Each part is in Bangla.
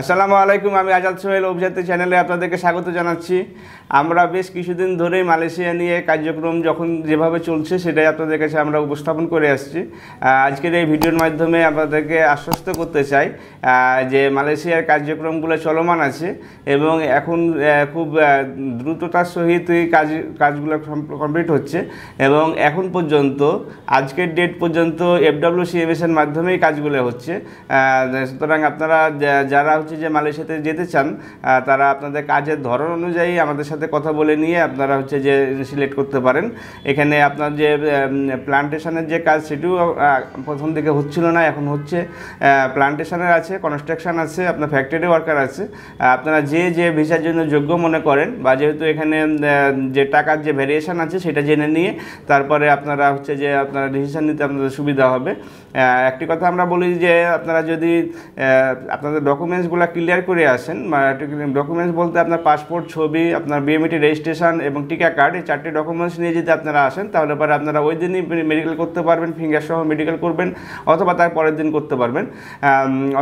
আসসালামু আলাইকুম আমি আজাদ সোহেল অভিজাতের চ্যানেলে আপনাদেরকে স্বাগত জানাচ্ছি আমরা বেশ কিছুদিন ধরেই মালয়েশিয়া নিয়ে কার্যক্রম যখন যেভাবে চলছে সেটাই আপনাদের কাছে আমরা উপস্থাপন করে আসছি আজকের এই ভিডিওর মাধ্যমে আপনাদেরকে আশ্বস্ত করতে চাই যে মালয়েশিয়ার কার্যক্রমগুলো চলমান আছে এবং এখন খুব দ্রুততার সহিত কাজ কাজগুলো কমপ্লিট হচ্ছে এবং এখন পর্যন্ত আজকের ডেট পর্যন্ত এফডাব্লিউ সি এর মাধ্যমেই কাজগুলো হচ্ছে সুতরাং আপনারা যারা হচ্ছে যে মালয়েশিয়াতে যেতে চান তারা আপনাদের কাজের ধরন অনুযায়ী আমাদের সাথে কথা বলে নিয়ে আপনারা হচ্ছে যে সিলেক্ট করতে পারেন এখানে আপনার যে প্লান্টেশনের যে কাজ সেটিও প্রথম দিকে হচ্ছিল না এখন হচ্ছে প্লান্টেশনের আছে কনস্ট্রাকশান আছে আপনার ফ্যাক্টরি ওয়ার্কার আছে আপনারা যে যে ভিসার জন্য যোগ্য মনে করেন বা যেহেতু এখানে যে টাকার যে ভ্যারিয়েশান আছে সেটা জেনে নিয়ে তারপরে আপনারা হচ্ছে যে আপনারা ডিসিশান নিতে আপনাদের সুবিধা হবে একটি কথা আমরা বলি যে আপনারা যদি আপনাদের ডকুমেন্টস ডকুমেন্টসগুলো ক্লিয়ার করে আসেন ডকুমেন্টস বলতে আপনার পাসপোর্ট ছবি আপনার বিএমইটি রেজিস্ট্রেশন এবং টিকা কার্ড এই চারটি ডকুমেন্টস নিয়ে যদি আপনারা আসেন তাহলে পরে আপনারা ওই দিনই মেডিকেল করতে পারবেন ফিঙ্গার সহ মেডিকেল করবেন অথবা তার পরের দিন করতে পারবেন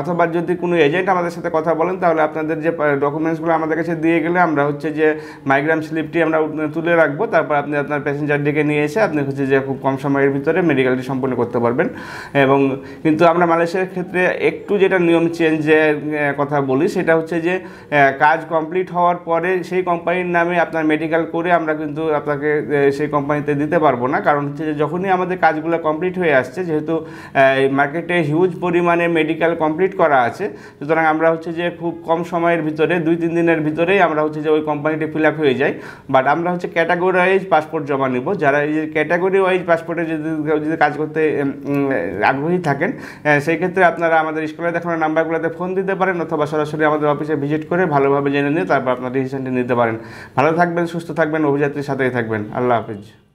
অথবা যদি কোনো এজেন্ট আমাদের সাথে কথা বলেন তাহলে আপনাদের যে ডকুমেন্টসগুলো আমাদের কাছে দিয়ে গেলে আমরা হচ্ছে যে মাইগ্রাম স্লিপটি আমরা তুলে রাখবো তারপর আপনি আপনার প্যাসেঞ্জারটিকে নিয়ে এসে আপনি হচ্ছে যে খুব কম সময়ের ভিতরে মেডিকেলটি সম্পূর্ণ করতে পারবেন এবং কিন্তু আমরা মালয়েশিয়ার ক্ষেত্রে একটু যেটা নিয়ম চেঞ্জ যে কথা বলি সেটা হচ্ছে যে কাজ কমপ্লিট হওয়ার পরে সেই কোম্পানির নামে আপনার মেডিকেল করে আমরা কিন্তু আপনাকে সেই কোম্পানিতে দিতে পারবো না কারণ হচ্ছে যে যখনই আমাদের কাজগুলো কমপ্লিট হয়ে আসছে যেহেতু মার্কেটে হিউজ পরিমাণে মেডিকেল কমপ্লিট করা আছে সুতরাং আমরা হচ্ছে যে খুব কম সময়ের ভিতরে দুই তিন দিনের ভিতরেই আমরা হচ্ছে যে ওই কোম্পানিটি ফিল হয়ে যায় বাট আমরা হচ্ছে ক্যাটাগরি ওয়াইজ পাসপোর্ট জমা নেব যারা এই যে ক্যাটাগরি ওয়াইজ পাসপোর্টে যদি যদি কাজ করতে আগ্রহী থাকেন সেই ক্ষেত্রে আপনারা আমাদের স্কুলে দেখানোর নাম্বারগুলোতে ফোন দিতে পারেন অথবা সরাসরি আমাদের অফিসে ভিজিট করে ভালোভাবে জেনে নিয়ে তারপর আপনার ডিসিশনটি নিতে পারেন ভালো থাকবেন সুস্থ থাকবেন অভিযাত্রীর সাথেই থাকবেন আল্লাহ হাফিজ